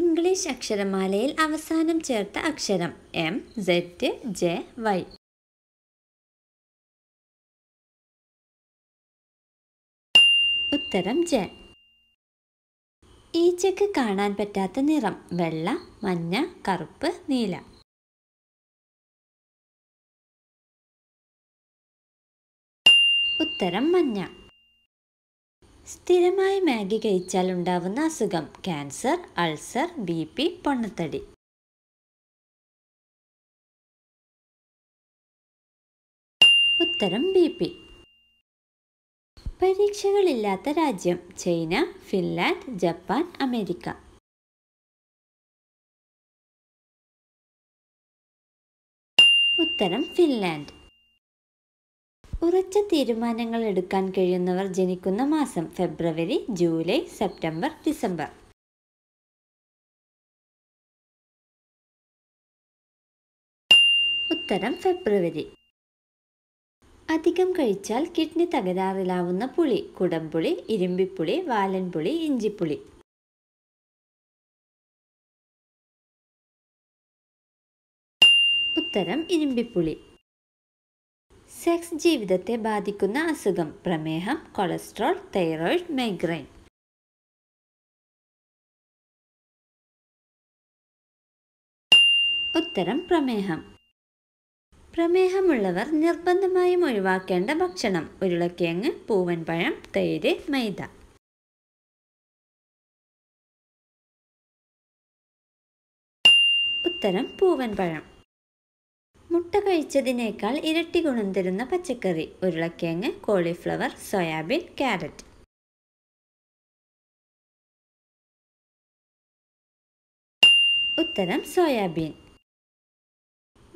English അക്ഷരമാലയിൽ അവസാനം ചേർത്ത അക്ഷരം എം സെറ്റ് ജെ വൈ ഉത്തരം ജെ ഈച്ചക്ക് കാണാൻ പറ്റാത്ത നിറം വെള്ള മഞ്ഞ കറുപ്പ് നീല ഉത്തരം മഞ്ഞ സ്ഥിരമായി മാഗി കഴിച്ചാൽ ഉണ്ടാവുന്ന അസുഖം ക്യാൻസർ അൾസർ ബി പി പൊണ്ണത്തടി ഉത്തരം ബി പി പരീക്ഷകളില്ലാത്ത രാജ്യം ചൈന ഫിൻലാൻഡ് ജപ്പാൻ അമേരിക്ക ഉത്തരം ഫിൻലാൻഡ് ഉറച്ച തീരുമാനങ്ങൾ എടുക്കാൻ കഴിയുന്നവർ ജനിക്കുന്ന മാസം ഫെബ്രുവരി ജൂലൈ സെപ്റ്റംബർ ഡിസംബർ ഉത്തരം ഫെബ്രുവരി അധികം കഴിച്ചാൽ കിഡ്നി തകരാറിലാവുന്ന പുളി കുടംപുളി ഇരുമ്പിപ്പുളി വാലൻപുളി ഇഞ്ചിപ്പുളി ഉത്തരം ഇരുമ്പിപ്പുളി സെക്സ് ജീവിതത്തെ ബാധിക്കുന്ന അസുഖം പ്രമേഹം കൊളസ്ട്രോൾ തൈറോയിഡ് മൈഗ്രൈൻ ഉത്തരം പ്രമേഹം പ്രമേഹമുള്ളവർ നിർബന്ധമായും ഒഴിവാക്കേണ്ട ഭക്ഷണം ഉരുളക്കിഴങ്ങ് പൂവൻപഴം തൈര് മൈദ ഉത്തരം പൂവൻപഴം മുട്ട കഴിച്ചതിനേക്കാൾ ഇരട്ടി ഗുണം തരുന്ന പച്ചക്കറി ഉരുളക്കിഴങ്ങ് കോളിഫ്ലവർ സോയാബീൻ ക്യാരറ്റ് ഉത്തരം സോയാബീൻ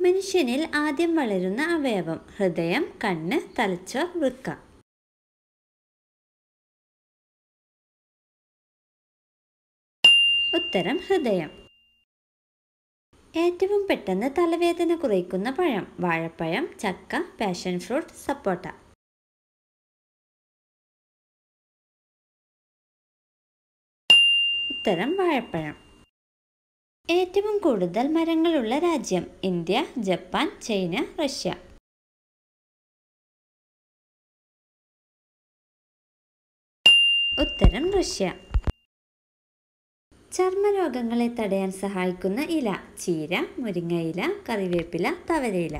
മനുഷ്യനിൽ ആദ്യം വളരുന്ന അവയവം ഹൃദയം കണ്ണ് തലച്ചോർ വൃക്ക ഉത്തരം ഹൃദയം ഏറ്റവും പെട്ടെന്ന് തലവേദന കുറയ്ക്കുന്ന പഴം വാഴപ്പഴം ചക്ക പാഷൻ ഫ്രൂട്ട് സപ്പോട്ട ഉത്തരം വാഴപ്പഴം ഏറ്റവും കൂടുതൽ മരങ്ങളുള്ള രാജ്യം ഇന്ത്യ ജപ്പാൻ ചൈന റഷ്യ ഉത്തരം റഷ്യ ചർമ്മരോഗങ്ങളെ തടയാൻ സഹായിക്കുന്ന ഇല ചീര മുരിങ്ങയില കറിവേപ്പില തവരയില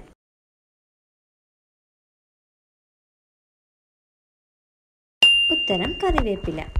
ഉത്തരം കറിവേപ്പില